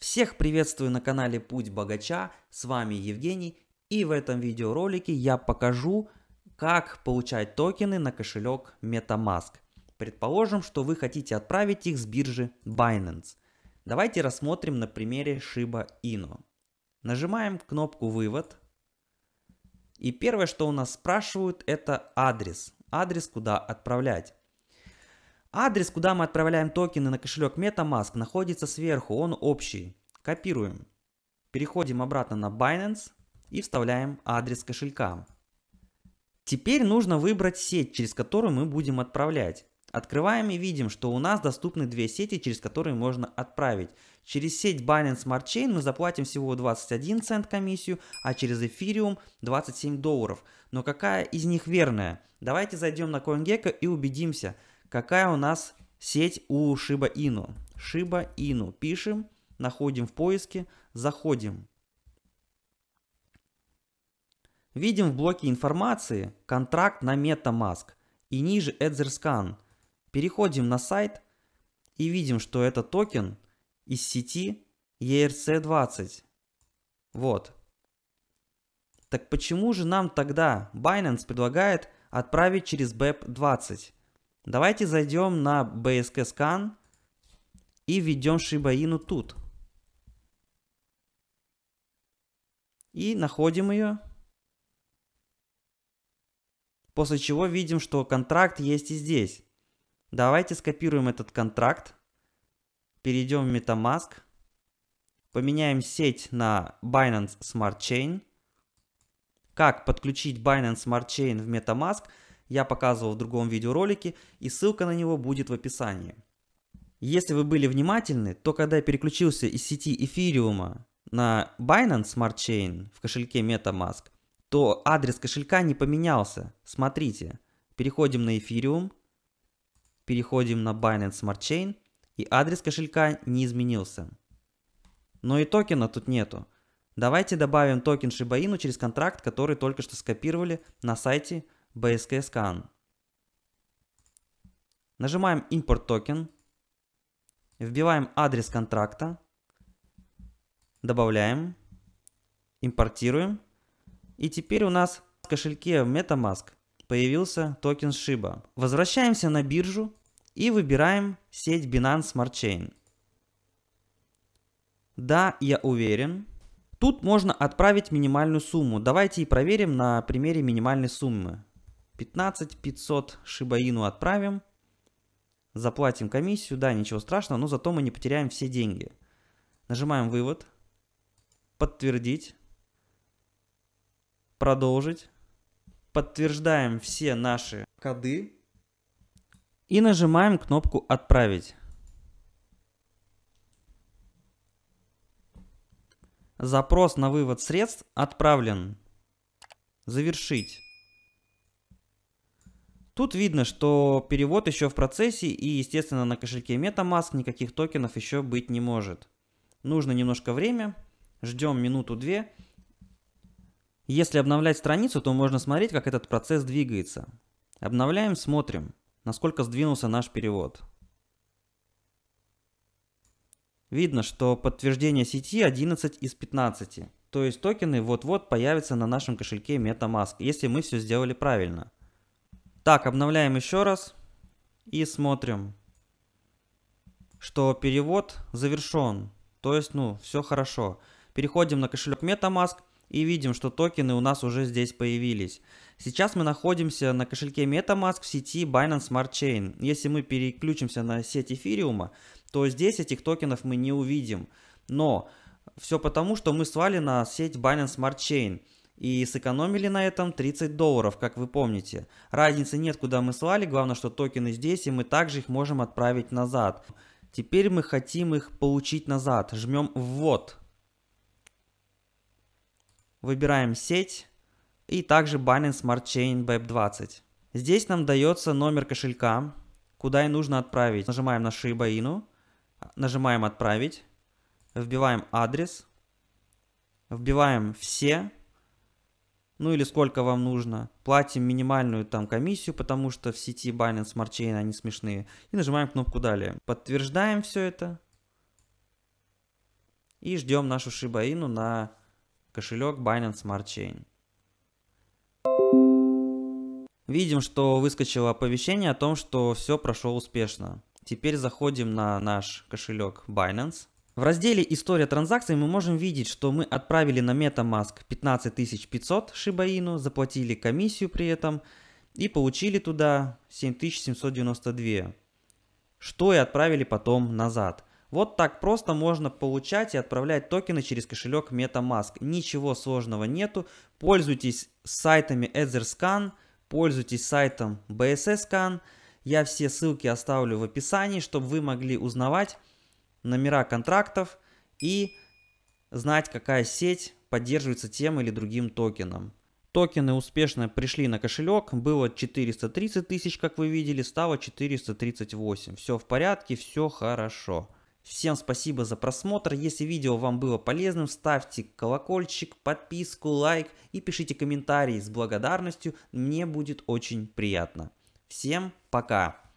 Всех приветствую на канале Путь Богача, с вами Евгений, и в этом видеоролике я покажу, как получать токены на кошелек MetaMask. Предположим, что вы хотите отправить их с биржи Binance. Давайте рассмотрим на примере Shiba Inu. Нажимаем кнопку «Вывод». И первое, что у нас спрашивают, это адрес. Адрес, куда отправлять. Адрес, куда мы отправляем токены на кошелек MetaMask, находится сверху, он общий. Копируем. Переходим обратно на Binance и вставляем адрес кошелька. Теперь нужно выбрать сеть, через которую мы будем отправлять. Открываем и видим, что у нас доступны две сети, через которые можно отправить. Через сеть Binance Smart Chain мы заплатим всего 21 цент комиссию, а через Ethereum 27 долларов. Но какая из них верная? Давайте зайдем на CoinGecko и убедимся – Какая у нас сеть у Shiba Inu? Shiba Inu Пишем, находим в поиске, заходим. Видим в блоке информации контракт на MetaMask и ниже EtherScan. Переходим на сайт и видим, что это токен из сети ERC20. Вот. Так почему же нам тогда Binance предлагает отправить через BEP20? Давайте зайдем на Scan и введем шибаину тут. И находим ее. После чего видим, что контракт есть и здесь. Давайте скопируем этот контракт. Перейдем в Metamask. Поменяем сеть на Binance Smart Chain. Как подключить Binance Smart Chain в Metamask – я показывал в другом видеоролике, и ссылка на него будет в описании. Если вы были внимательны, то когда я переключился из сети эфириума на Binance Smart Chain в кошельке MetaMask, то адрес кошелька не поменялся. Смотрите, переходим на эфириум, переходим на Binance Smart Chain, и адрес кошелька не изменился. Но и токена тут нету. Давайте добавим токен Shiba Inu через контракт, который только что скопировали на сайте BSKScan. Нажимаем Import Token, Вбиваем адрес контракта. Добавляем. Импортируем. И теперь у нас в кошельке MetaMask появился токен Shiba. Возвращаемся на биржу и выбираем сеть Binance Smart Chain. Да, я уверен. Тут можно отправить минимальную сумму. Давайте и проверим на примере минимальной суммы. 15 500 шибаину отправим. Заплатим комиссию, да, ничего страшного, но зато мы не потеряем все деньги. Нажимаем вывод. Подтвердить. Продолжить. Подтверждаем все наши коды. И нажимаем кнопку «Отправить». Запрос на вывод средств отправлен. Завершить. Тут видно, что перевод еще в процессе и, естественно, на кошельке MetaMask никаких токенов еще быть не может. Нужно немножко время, ждем минуту-две. Если обновлять страницу, то можно смотреть, как этот процесс двигается. Обновляем, смотрим, насколько сдвинулся наш перевод. Видно, что подтверждение сети 11 из 15. То есть токены вот-вот появятся на нашем кошельке MetaMask, если мы все сделали правильно. Так, обновляем еще раз и смотрим, что перевод завершен. То есть, ну, все хорошо. Переходим на кошелек MetaMask и видим, что токены у нас уже здесь появились. Сейчас мы находимся на кошельке MetaMask в сети Binance Smart Chain. Если мы переключимся на сеть эфириума, то здесь этих токенов мы не увидим. Но все потому, что мы свали на сеть Binance Smart Chain и сэкономили на этом 30 долларов, как вы помните. Разницы нет, куда мы слали, главное, что токены здесь, и мы также их можем отправить назад. Теперь мы хотим их получить назад. Жмем ввод. Выбираем сеть и также Binance Smart Chain BEP20. Здесь нам дается номер кошелька, куда и нужно отправить. Нажимаем на Shiba Inu, нажимаем «Отправить», вбиваем адрес, вбиваем «Все», ну или сколько вам нужно. Платим минимальную там комиссию, потому что в сети Binance Smart Chain они смешные. И нажимаем кнопку «Далее». Подтверждаем все это. И ждем нашу шибаину на кошелек Binance Smart Chain. Видим, что выскочило оповещение о том, что все прошло успешно. Теперь заходим на наш кошелек Binance. В разделе «История транзакций» мы можем видеть, что мы отправили на MetaMask 15500 Шибаину, заплатили комиссию при этом и получили туда 7792, что и отправили потом назад. Вот так просто можно получать и отправлять токены через кошелек MetaMask. Ничего сложного нету. Пользуйтесь сайтами EtherScan, пользуйтесь сайтом BSScan. Я все ссылки оставлю в описании, чтобы вы могли узнавать, номера контрактов и знать, какая сеть поддерживается тем или другим токеном. Токены успешно пришли на кошелек, было 430 тысяч, как вы видели, стало 438. Все в порядке, все хорошо. Всем спасибо за просмотр, если видео вам было полезным, ставьте колокольчик, подписку, лайк и пишите комментарии с благодарностью, мне будет очень приятно. Всем пока!